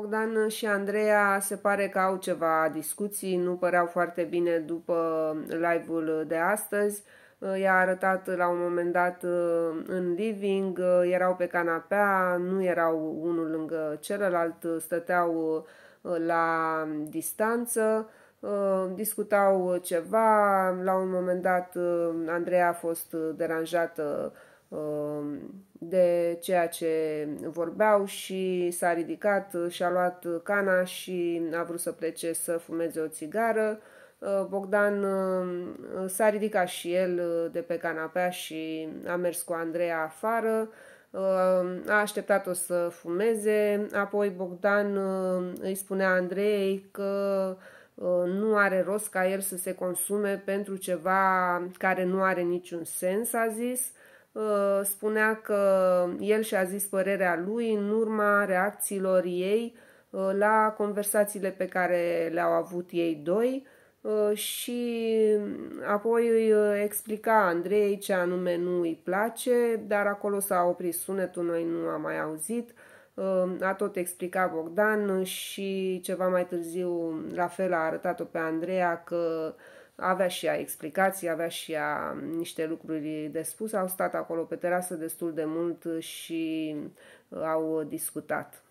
Bogdan și Andreea se pare că au ceva discuții, nu păreau foarte bine după live-ul de astăzi. I-a arătat la un moment dat uh, în living, uh, erau pe canapea, nu erau unul lângă celălalt, uh, stăteau la distanță, discutau ceva, la un moment dat Andreea a fost deranjată Um, de ceea ce vorbeau și s-a ridicat și a luat cana și a vrut să plece să fumeze o țigară. Uh, Bogdan um, s-a ridicat și el uh, de pe canapea și a mers cu Andreea afară. Um, a așteptat-o să fumeze, apoi Bogdan îi spunea Andrei că uh, nu are rost ca el să se consume pentru ceva care nu are niciun sens, a zis. Uh, spunea că el și-a zis părerea lui în urma reacțiilor ei uh, la conversațiile pe care le-au avut ei doi uh, și apoi îi explica Andrei ce anume nu îi place, dar acolo s-a oprit sunetul, noi nu am mai auzit a tot explicat Bogdan și ceva mai târziu la fel a arătat-o pe Andreea că avea și ea explicații, avea și ea niște lucruri de spus, au stat acolo pe terasă destul de mult și uh, au discutat.